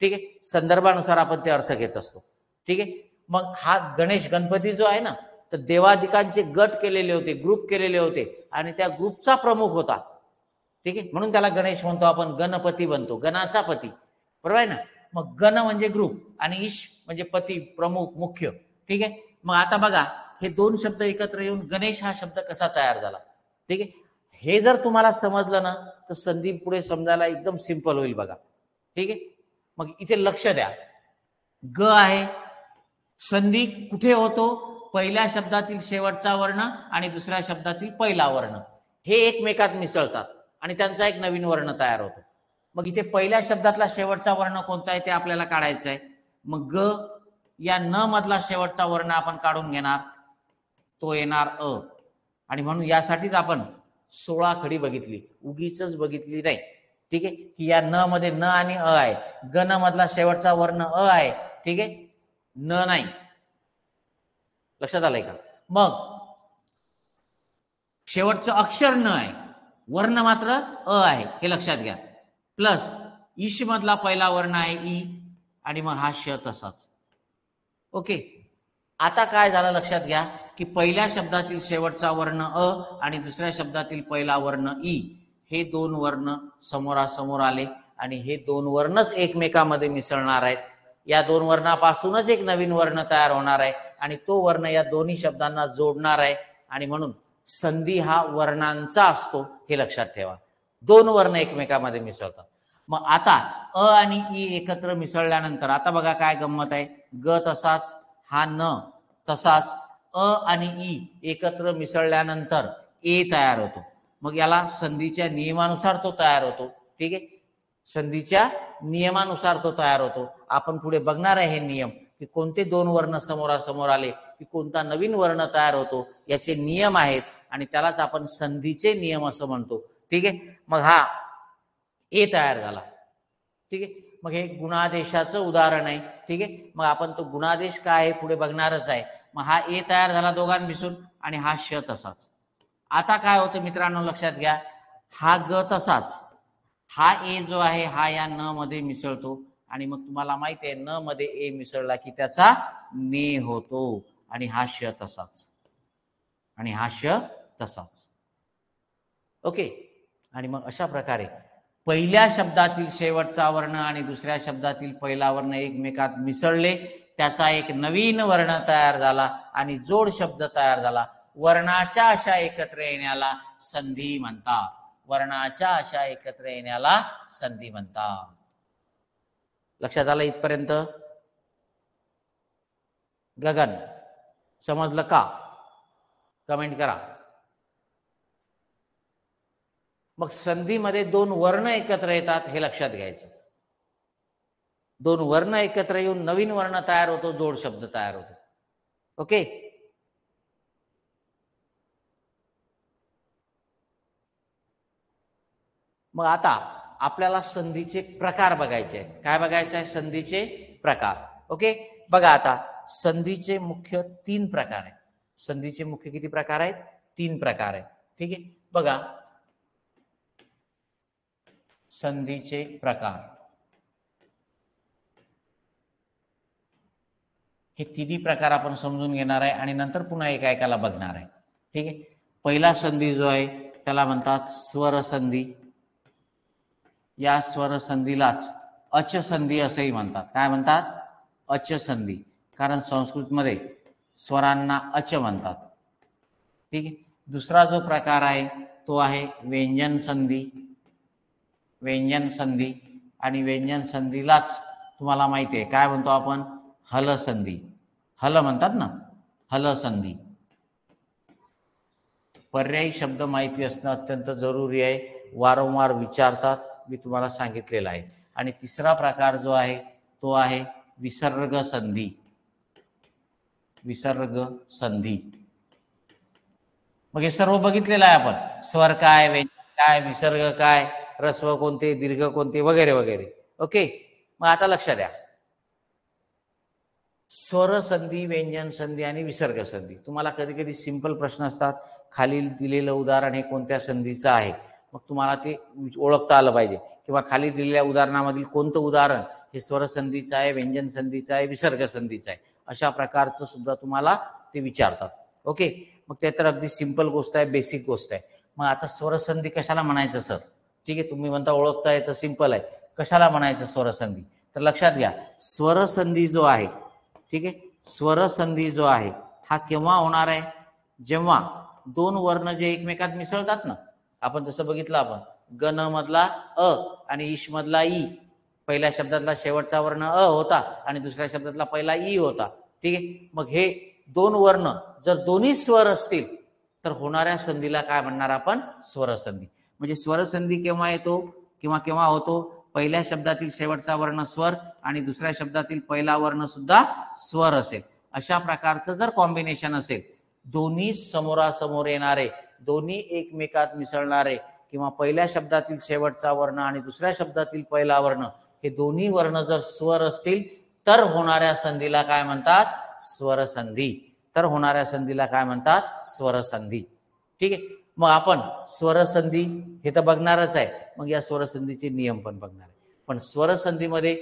ठीक आहे संदर्भानुसार आपण ते अर्थ घेत असतो ठीक आहे मग हा गणेश गणपती जो आहे ना तर देवाधिकांचे गट केलेले होते ग्रुप केलेले होते आणि त्या ग्रुपचा प्रमुख होता ठीक आहे म्हणून त्याला गणेश म्हणतो आपण गणपती बनतो गणाचा पती बरोबर आहे ना मग गण म्हणजे ग्रुप आणि ईश म्हणजे पती प्रमुख मुख्य ठीक आहे मग आता बघा हे दोन शब्द एकत्र येऊन गणेश हा शब्द कसा तयार झाला ठीक आहे हे जर तुम्हाला समजलं ना तर संदीप पुढे समजायला एकदम सिंपल होईल बघा ठीक आहे मग इथे लक्ष द्या ग आहे संधी कुठे होतो पहिल्या शब्दातील शेवटचा वर्ण आणि दुसऱ्या शब्दातील पहिला वर्ण हे एकमेकात मिसळतात आणि त्यांचा एक नवीन वर्ण तयार होतो मग इथे पहिल्या शब्दातला शेवटचा वर्ण कोणता आहे ते आपल्याला काढायचं आहे मग ग या न मधला शेवटचा वर्ण आपण काढून घेणार तो येणार अ आणि म्हणून यासाठीच आपण सोळा खडी बघितली उगीच बघितली नाही ठीक आहे की या न मध्ये न आणि अ आहे गण मधला शेवटचा वर्ण अ आहे ठीक आहे न नाही लक्षात आलंय का मग शेवटचं अक्षर न आहे वर्ण मात्र अ आहे हे लक्षात घ्या प्लस ईश मधला पहिला वर्ण आहे ई आणि मग हा श तसाच ओके आता काय झालं लक्षात घ्या की पहिल्या शब्दातील शेवटचा वर्ण अ आणि दुसऱ्या शब्दातील पहिला वर्ण ई हे दोन वर्ण समोरासमोर आले आणि हे दोन वर्णच एकमेकामध्ये मिसळणार आहेत या दोन वर्णापासूनच एक नवीन वर्ण तयार होणार आहे आणि तो वर्ण या दोन्ही शब्दांना जोडणार आहे आणि म्हणून संधी हा वर्णांचा असतो हे लक्षात ठेवा दोन वर्ण एकमेकामध्ये मिसळतात मग आता अ आणि ई एकत्र मिसळल्यानंतर आता बघा काय गंमत आहे ग तसाच हा न तसाच अ आणि ई एकत्र मिसळल्यानंतर ए तयार होतो मग याला संधीच्या नियमानुसार तो तयार होतो ठीक आहे संधीच्या नियमानुसार तो तयार होतो आपण पुढे बघणार आहे हे नियम की कोणते दोन वर्ण समोरासमोर आले की कोणता नवीन वर्ण तयार होतो याचे नियम आहेत आणि त्यालाच आपण संधीचे नियम असं म्हणतो ठीक आहे मग हा ए तयार झाला ठीक आहे मग हे गुणादेशाचं उदाहरण आहे ठीक आहे मग आपण तो गुणादेश काय आहे पुढे बघणारच आहे मग हा ए तयार झाला मिसून आणि हा श तसाच आता काय होतं मित्रांनो लक्षात घ्या हा ग तसाच हा ए जो आहे हा या न मध्ये मिसळतो आणि मग तुम्हाला माहित आहे न मध्ये ए मिसळला की त्याचा ने होतो आणि हा श तसाच आणि हा श तसाच ओके आणि मग अशा प्रकारे पहिल्या शब्दातील शेवटचा वर्ण आणि दुसऱ्या शब्दातील पहिला वर्ण एकमेकात मिसळले त्याचा एक नवीन वर्ण तयार झाला आणि जोड शब्द तयार झाला वर्णाच्या अशा एकत्र येण्याला संधी म्हणतात वर्णाच्या अशा एकत्र येण्याला संधी म्हणतात लक्षात आलं इथपर्यंत गगन समजलं का कमेंट करा मग संधीमध्ये दोन वर्ण एकत्र येतात हे लक्षात घ्यायचं दोन वर्ण एकत्र येऊन नवीन वर्ण तयार होतो जोड शब्द तयार होतो ओके मग आता आपल्याला संधीचे प्रकार बघायचे आहेत काय बघायचे आहे संधीचे प्रकार ओके बघा आता संधीचे मुख्य तीन प्रकार आहेत संधीचे मुख्य किती प्रकार आहेत तीन प्रकार आहेत ठीक आहे बघा संधीचे प्रकार हे तिन्ही प्रकार आपण समजून घेणार आहे आणि नंतर पुन्हा एक बघणार आहे ठीक आहे पहिला संधी जो आहे त्याला म्हणतात स्वर स्वरसंधी या स्वर स्वरसंधीलाच अचसंधी असंही म्हणतात काय म्हणतात अचसंधी कारण संस्कृतमध्ये स्वरांना अच म्हणतात ठीक आहे दुसरा जो प्रकार आहे तो आहे व्यंजन संधी व्यंजन संधी आणि व्यंजन संधीलाच तुम्हाला माहिती आहे काय म्हणतो आपण हल संधी हल म्हणतात ना हल संधी पर्यायी शब्द माहिती असणं अत्यंत जरुरी आहे वारंवार विचारतात मी तुम्हाला सांगितलेलं आहे आणि तिसरा प्रकार जो आहे तो आहे विसर्ग संधी विसर्ग संधी मग हे सर्व बघितलेलं आहे आपण स्वर काय व्यंजन काय विसर्ग काय रस्व कोणते दीर्घ कोणते वगैरे वगैरे ओके मग आता लक्ष द्या स्वर संधी व्यंजन संधी आणि विसर्ग संधी तुम्हाला कधी कधी सिंपल प्रश्न असतात खालील दिलेलं उदाहरण हे कोणत्या संधीचं आहे मग तुम्हाला ते ओळखता आलं पाहिजे किंवा खाली दिलेल्या उदाहरणामधील कोणतं उदाहरण हे स्वर संधीचं आहे व्यंजन संधीचं आहे विसर्ग संधीचं आहे अशा प्रकारचं सुद्धा तुम्हाला ते विचारतात ओके मग ते तर अगदी सिंपल गोष्ट आहे बेसिक गोष्ट आहे मग आता स्वरसंधी कशाला म्हणायचं सर ठीक आहे तुम्ही म्हणता ओळखताय येतं सिंपल आहे कशाला म्हणायचं स्वरसंधी तर लक्षात घ्या स्वरसंधी जो आहे ठीक आहे स्वरसंधी जो आहे हा केव्हा होणार आहे जेव्हा दोन वर्ण जे एकमेकात मिसळतात ना आपण जसं बघितलं आपण गण मधला अ आणि ईश मधला ई पहिल्या शब्दातला शेवटचा वर्ण अ होता आणि दुसऱ्या शब्दातला पहिला ई होता ठीक आहे मग हे दोन वर्ण जर दोन्ही स्वर असतील तर होणाऱ्या संधीला काय म्हणणार आपण स्वरसंधी म्हणजे स्वरसंधी केव्हा येतो किंवा केव्हा होतो पहिल्या शब्दातील शेवटचा वर्ण स्वर आणि दुसऱ्या शब्दातील पहिला वर्ण सुद्धा स्वर असेल अशा प्रकारचं जर कॉम्बिनेशन असेल दोन्ही समोरासमोर येणारे दोन्ही एकमेकात मिसळणारे किंवा पहिल्या शब्दातील शेवटचा वर्ण आणि दुसऱ्या शब्दातील पहिला वर्ण हे दोन्ही वर्ण जर स्वर असतील तर होणाऱ्या संधीला काय म्हणतात स्वरसंधी तर होणाऱ्या संधीला काय म्हणतात स्वरसंधी ठीक आहे मग आपण स्वरसंधी हे तर बघणारच आहे मग या स्वरसंधीचे नियम पण बघणार आहे पण स्वरसंधीमध्ये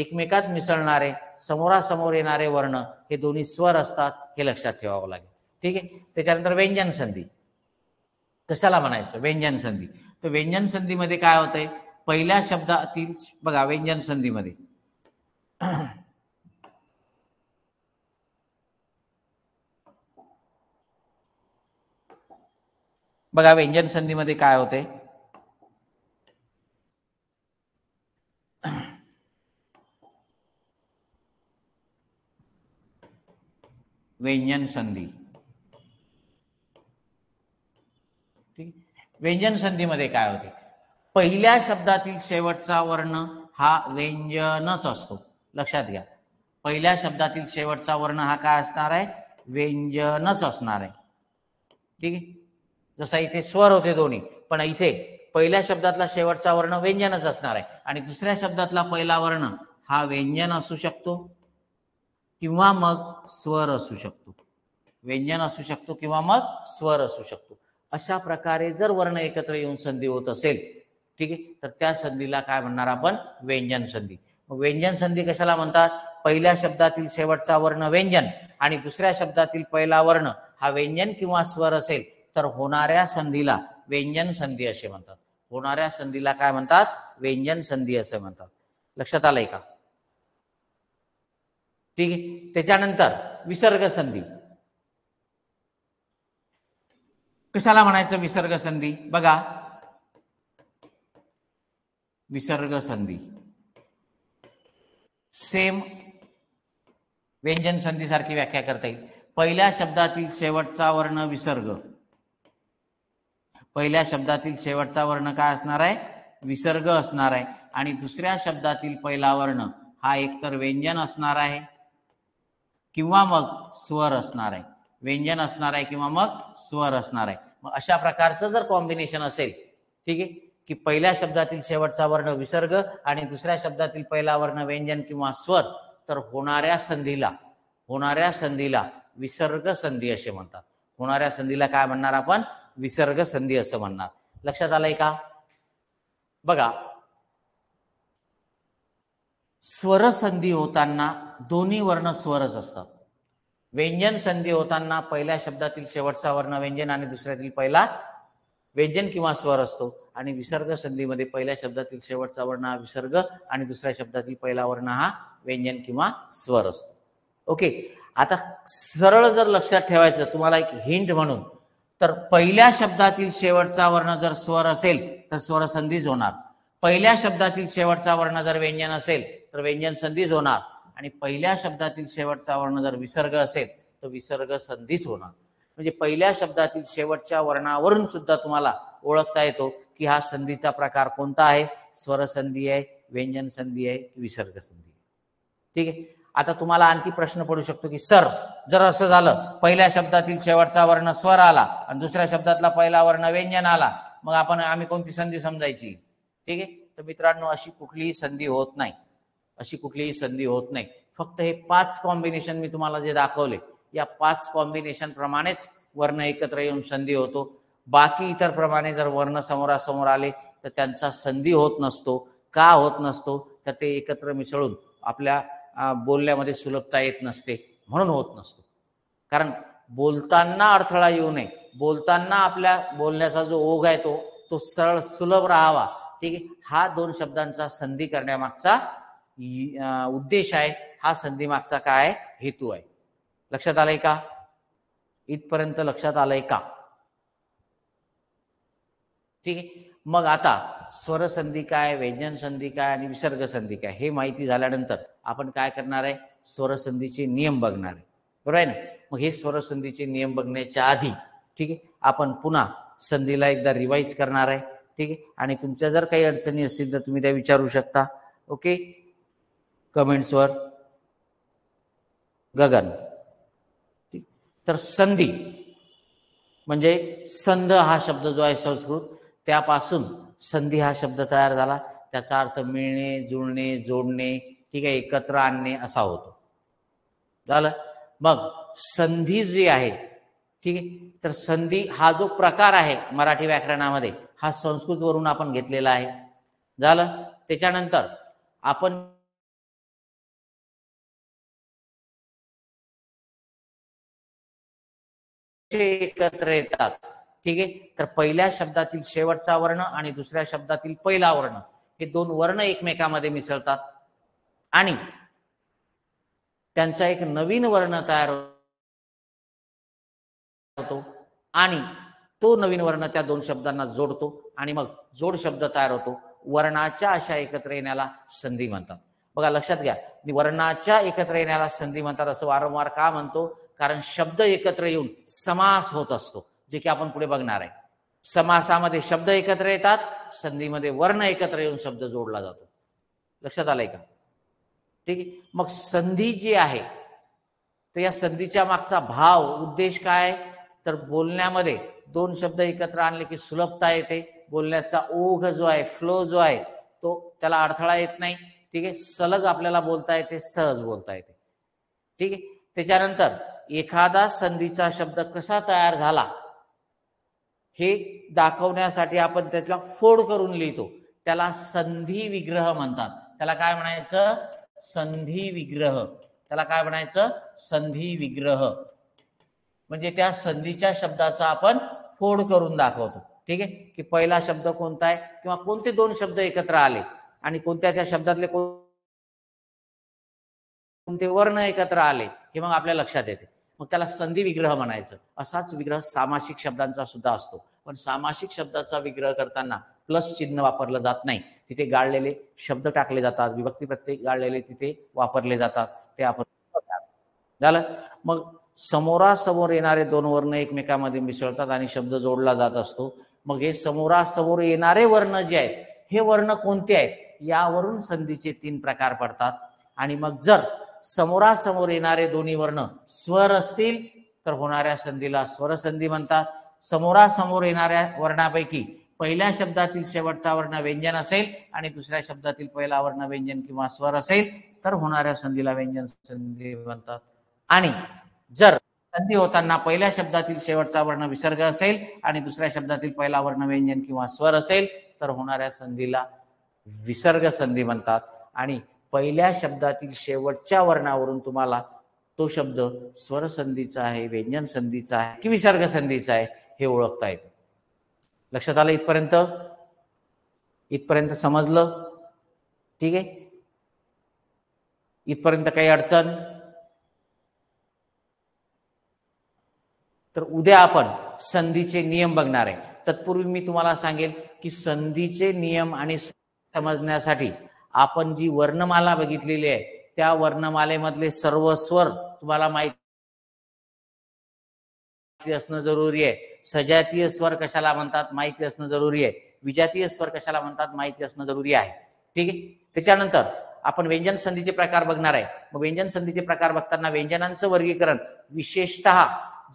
एकमेकात मिसळणारे समोरासमोर येणारे वर्ण हे दोन्ही स्वर असतात हे लक्षात ठेवावं लागेल ठीक आहे त्याच्यानंतर व्यंजन संधी कशाला म्हणायचं व्यंजन संधी तर व्यंजन संधीमध्ये काय होतंय पहिल्या शब्दातील बघा व्यंजन संधीमध्ये बघा व्यंजन संधीमध्ये काय होते व्यंजन संधी ठीक व्यंजन संधीमध्ये काय होते पहिल्या शब्दातील शेवटचा वर्ण हा व्यंजनच असतो लक्षात घ्या पहिल्या शब्दातील शेवटचा वर्ण हा काय असणार आहे व्यंजनच असणार आहे ठीक आहे जसा इथे स्वर होते दोन्ही पण इथे पहिल्या शब्दातला शेवटचा वर्ण व्यंजनच असणार आहे आणि दुसऱ्या शब्दातला पहिला वर्ण हा व्यंजन असू शकतो किंवा मग स्वर असू शकतो व्यंजन असू शकतो किंवा मग स्वर असू शकतो अशा प्रकारे जर वर्ण एकत्र येऊन संधी होत असेल ठीक आहे तर त्या संधीला काय म्हणणार आपण व्यंजन संधी मग व्यंजन संधी कशाला म्हणतात पहिल्या शब्दातील शेवटचा वर्ण व्यंजन आणि दुसऱ्या शब्दातील पहिला वर्ण हा व्यंजन किंवा स्वर असेल तर होणाऱ्या संधीला व्यंजन संधी असे म्हणतात होणाऱ्या संधीला काय म्हणतात व्यंजन संधी असे म्हणतात लक्षात आलंय का ठीक आहे त्याच्यानंतर विसर्ग संधी कशाला म्हणायचं विसर्ग संधी बघा विसर्ग संधी सेम व्यंजन संधीसारखी व्याख्या करता येईल पहिल्या शब्दातील शेवटचा वर्ण विसर्ग पहिल्या शब्दातील शेवटचा वर्ण काय असणार आहे विसर्ग असणार आहे आणि दुसऱ्या शब्दातील पहिला वर्ण हा एकतर व्यंजन असणार आहे किंवा मग स्वर असणार आहे व्यंजन असणार आहे किंवा मग स्वर असणार आहे मग अशा प्रकारचं जर कॉम्बिनेशन असेल ठीक आहे की पहिल्या शब्दातील शेवटचा वर्ण विसर्ग आणि दुसऱ्या शब्दातील पहिला वर्ण व्यंजन किंवा स्वर तर होणाऱ्या संधीला होणाऱ्या संधीला विसर्ग संधी असे म्हणतात होणाऱ्या संधीला काय म्हणणार आपण विसर्ग संधी असं म्हणणार लक्षात आलंय का बघा स्वर संधी होताना दोन्ही वर्ण स्वरच असतात व्यंजन संधी होताना पहिल्या शब्दातील शेवटचा वर्ण व्यंजन आणि दुसऱ्यातील पहिला व्यंजन किंवा स्वर असतो आणि विसर्ग संधीमध्ये पहिल्या शब्दातील शेवटचा वर्ण हा विसर्ग आणि दुसऱ्या शब्दातील पहिला वर्ण हा व्यंजन किंवा स्वर असतो ओके आता सरळ जर लक्षात ठेवायचं तुम्हाला एक हिंट म्हणून तर पहिल्या शब्दातील शेवटचा वर्ण जर स्वर असेल तर स्वर संधीच होणार पहिल्या शब्दातील शेवटचा वर्ण जर व्यंजन असेल तर व्यंजन संधीच होणार आणि पहिल्या शब्दातील शेवटचा वर्ण जर विसर्ग असेल तर विसर्ग संधीच होणार म्हणजे पहिल्या शब्दातील शेवटच्या वर्णावरून सुद्धा तुम्हाला ओळखता येतो की हा संधीचा प्रकार कोणता आहे स्वर संधी आहे व्यंजन संधी आहे की विसर्ग संधी आहे ठीक आहे आता तुम्हाला आणखी प्रश्न पडू शकतो की सर जर असं झालं पहिल्या शब्दातील शेवटचा वर्ण स्वर आला आणि दुसऱ्या शब्दातला पहिला वर्ण व्यंजन आला मग आपण आम्ही कोणती संधी समजायची ठीक आहे तर मित्रांनो अशी कुठलीही संधी होत नाही अशी कुठलीही संधी होत नाही फक्त हे पाच कॉम्बिनेशन मी तुम्हाला जे दाखवले या पाच कॉम्बिनेशन प्रमाणेच वर्ण एकत्र येऊन संधी होतो बाकी इतर प्रमाणे जर वर्ण समोरासमोर आले तर त्यांचा संधी होत नसतो का होत नसतो तर ते एकत्र मिसळून आपल्या बोलण्यामध्ये सुलभता येत नसते म्हणून होत नसतो कारण बोलताना अडथळा येऊ नये बोलताना आपल्या बोलण्याचा जो ओघ आहे तो तो सरळ सुलभ राहावा ठीक आहे हा दोन शब्दांचा संधी करण्यामागचा उद्देश आहे हा संधी मागचा काय हेतू आहे लक्षात आलंय का इथपर्यंत लक्षात आलंय का ठीक आहे मग आता स्वरसंधी काय व्यंजन संधी काय आणि विसर्ग संधी काय हे माहिती झाल्यानंतर आपण काय करणार आहे स्वरसंधीचे नियम बघणार आहे बरोबर आहे ना मग हे स्वरसंधीचे नियम बघण्याच्या आधी ठीक आहे आपण पुन्हा संधीला एकदा रिवाईज करणार आहे ठीक आहे आणि तुमच्या जर काही अडचणी असतील तर तुम्ही त्या विचारू शकता ओके कमेंट्सवर गगन ठीक तर संधी म्हणजे संध हा शब्द जो आहे संस्कृत त्यापासून संधी हा शब्द तयार झाला त्याचा अर्थ मिळणे जुळणे जोडणे ठीक आहे एकत्र आणणे असा होतो झालं मग संधी जी आहे ठीक तर संधी हा जो प्रकार आहे मराठी व्याकरणामध्ये हा संस्कृत वरून आपण घेतलेला आहे झालं त्याच्यानंतर आपण एकत्र येतात ठीक आहे तर पहिल्या शब्दातील शेवटचा वर्ण आणि दुसऱ्या शब्दातील पहिला वर्ण हे दोन वर्ण एकमेकामध्ये मिसळतात आणि त्यांचा एक नवीन वर्ण तयार होतो आणि तो नवीन वर्ण त्या दोन शब्दांना जोडतो आणि मग जोड शब्द तयार होतो वर्णाच्या अशा एकत्र येण्याला संधी म्हणतात बघा लक्षात घ्या मी वर्णाच्या एकत्र येण्याला संधी म्हणतात असं वारंवार का म्हणतो कारण शब्द एकत्र येऊन समास होत असतो जे की आपण पुढे बघणार आहे समासामध्ये शब्द एकत्र येतात संधीमध्ये वर्ण एकत्र येऊन शब्द जोडला जातो लक्षात आलंय का ठीक आहे मग संधी जी आहे तर या संधीच्या मागचा भाव उद्देश काय तर बोलण्यामध्ये दोन शब्द एकत्र आणले की सुलभता येते बोलण्याचा ओघ जो आहे फ्लो जो आहे तो त्याला अडथळा येत नाही ठीक आहे सलग आपल्याला बोलता येते सहज बोलता येते ठीक आहे त्याच्यानंतर एखादा संधीचा शब्द कसा तयार झाला हे दाखवण्यासाठी आपण त्यातला फोड करून लिहितो त्याला संधी विग्रह म्हणतात त्याला काय म्हणायचं संधी विग्रह त्याला काय म्हणायचं संधी विग्रह म्हणजे त्या संधीच्या शब्दाचा आपण फोड करून दाखवतो ठीक आहे की पहिला शब्द कोणता आहे किंवा कोणते दोन शब्द एकत्र आले आणि कोणत्या त्या शब्दातले कोणते वर्ण एकत्र आले हे मग आपल्या लक्षात येते मग त्याला संधी विग्रह म्हणायचं असाच विग्रह सामासिक शब्दांचा सुद्धा असतो पण सामासिक शब्दाचा विग्रह करताना प्लस चिन्ह वापरलं जात नाही तिथे गाळलेले शब्द टाकले जातात विभक्ती प्रत्येक गाळलेले तिथे वापरले जातात ते आपण झालं मग समोरासमोर येणारे दोन वर्ण एकमेकामध्ये मिसळतात आणि शब्द जोडला जात असतो मग हे समोरासमोर येणारे वर्ण जे आहेत हे वर्ण कोणते आहेत यावरून संधीचे तीन प्रकार पडतात आणि मग जर समोरासमोर येणारे दोन्ही वर्ण स्वर असतील तर होणाऱ्या संधीला स्वर संधी म्हणतात समोरासमोर येणाऱ्या वर्णापैकी पहिल्या शब्दातील शेवटचा वर्ण व्यंजन असेल आणि दुसऱ्या शब्दातील पहिला वर्ण व्यंजन किंवा स्वर असेल तर होणाऱ्या संधीला व्यंजन संधी म्हणतात आणि जर संधी होताना पहिल्या शब्दातील शेवटचा वर्ण विसर्ग असेल आणि दुसऱ्या शब्दातील पहिला वर्ण व्यंजन किंवा स्वर असेल तर होणाऱ्या संधीला विसर्ग संधी म्हणतात आणि पहिल्या शब्दातील शेवटच्या वर्णावरून तुम्हाला तो शब्द स्वर संधीचा आहे व्यंजन संधीचा आहे की विसर्ग संधीचा आहे हे ओळखता येतं लक्षात आलं इथपर्यंत इथपर्यंत समजलं ठीक आहे इथपर्यंत काही अडचण तर उद्या आपण संधीचे नियम बघणार आहे तत्पूर्वी मी तुम्हाला सांगेल की संधीचे नियम आणि समजण्यासाठी आपण जी वर्णमाला बघितलेली आहे त्या वर्णमालेमधले सर्व स्वर तुम्हाला माहिती असणं जरुरी आहे सजातीय स्वर कशाला म्हणतात माहिती असणं जरुरी आहे विजातीय स्वर कशाला म्हणतात माहिती असणं जरुरी आहे ठीक आहे त्याच्यानंतर आपण व्यंजन संधीचे प्रकार बघणार आहे मग व्यंजन संधीचे प्रकार बघताना व्यंजनांचं वर्गीकरण विशेषत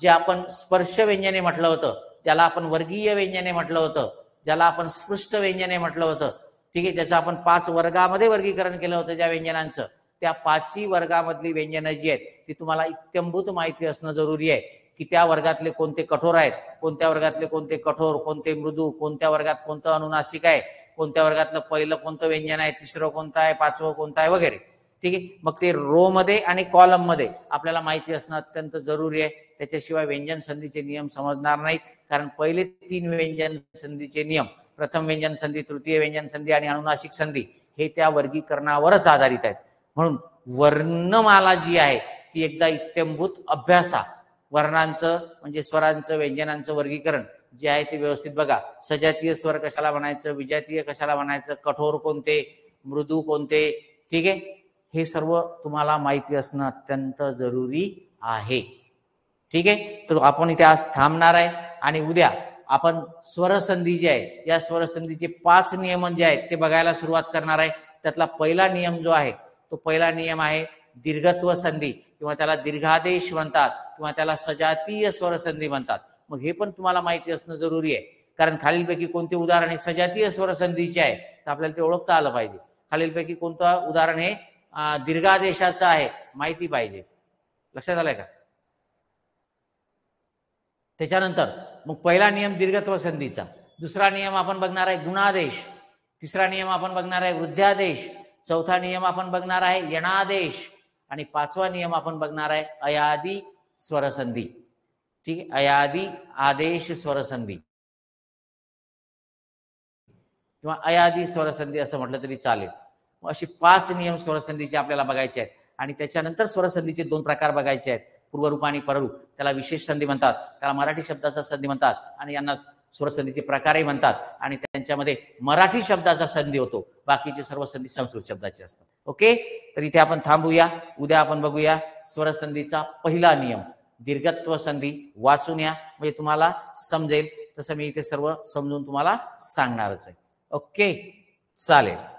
जे आपण स्पर्श व्यंजने म्हटलं होतं ज्याला आपण वर्गीय व्यंजने म्हटलं होतं ज्याला आपण स्पृष्ट व्यंजने म्हटलं होतं ठीक आहे ज्याचं आपण पाच वर्गामध्ये वर्गीकरण केलं होतं ज्या व्यंजनांचं त्या पाचही वर्गामधली व्यंजनं जी आहेत ती तुम्हाला इत्यंभूत माहिती असणं जरुरी आहे की त्या वर्गातले कोणते कठोर आहेत कोणत्या वर्गातले कोणते कठोर कोणते मृदू कोणत्या वर्गात कोणतं अनुनासिक आहे कोणत्या वर्गातलं पहिलं कोणतं व्यंजन आहे तिसरं कोणतं आहे पाचवं कोणतं आहे वगैरे ठीक आहे मग ते रो मध्ये आणि कॉलम मध्ये आपल्याला माहिती असणं अत्यंत जरुरी आहे त्याच्याशिवाय व्यंजन संधीचे नियम समजणार नाहीत कारण पहिले तीन व्यंजन संधीचे नियम प्रथम व्यंजन संधी तृतीय व्यंजन संधी आणि अनुनासिक संधी हे त्या वर्गीकरणावरच आधारित आहेत म्हणून वर्णमाला जी आहे ती एकदा इत्यंभूत अभ्यासा वर्णांचं म्हणजे स्वरांचं व्यंजनांचं वर्गीकरण जे आहे ते व्यवस्थित बघा सजातीय स्वर कशाला म्हणायचं विजातीय कशाला म्हणायचं कठोर कोणते मृदू कोणते ठीक आहे हे सर्व तुम्हाला माहिती असणं अत्यंत जरुरी आहे ठीक आहे तर आपण इथे आज थांबणार आहे आणि उद्या आपण स्वरसंधी जी आहे या स्वरसंधीचे पाच नियमन जे आहेत ते बघायला सुरुवात करणार आहे त्यातला पहिला नियम जो आहे तो पहिला नियम आहे दीर्घत्व संधी किंवा त्याला दीर्घादेश म्हणतात किंवा त्याला सजातीय स्वरसंधी म्हणतात मग हे पण तुम्हाला माहिती असणं जरुरी आहे कारण खालीलपैकी कोणते उदाहरण हे सजातीय स्वरसंधीचे आहे तर आपल्याला ते ओळखता आलं पाहिजे खालीलपैकी कोणतं उदाहरण हे दीर्घादेशाचं आहे माहिती पाहिजे लक्षात आलंय का त्याच्यानंतर मग पहिला नियम दीर्घत्व संधीचा दुसरा नियम आपण बघणार आहे गुणादेश तिसरा नियम आपण बघणार आहे वृद्ध्यादेश चौथा नियम आपण बघणार आहे यणादेश आणि पाचवा नियम आपण बघणार आहे अयादी स्वरसंधी ठीक आहे अयादी आदेश स्वरसंधी किंवा अयादी स्वरसंधी असं म्हटलं तरी चालेल अशी पाच नियम स्वरसंधीचे आपल्याला बघायचे आहेत आणि त्याच्यानंतर स्वरसंधीचे दोन प्रकार बघायचे आहेत पूर्वरूप आणि पररूप त्याला विशेष संधी म्हणतात त्याला मराठी शब्दाचा संधी म्हणतात आणि यांना स्वरसंधीचे प्रकारही म्हणतात आणि त्यांच्यामध्ये मराठी शब्दाचा संधी होतो बाकीचे सर्व संधी संस्कृत शब्दाचे असतात ओके तर इथे आपण थांबूया उद्या आपण बघूया स्वरसंधीचा पहिला नियम दीर्घत्व संधी वाचून या म्हणजे तुम्हाला समजेल तसं मी इथे सर्व समजून तुम्हाला सांगणारच आहे ओके चालेल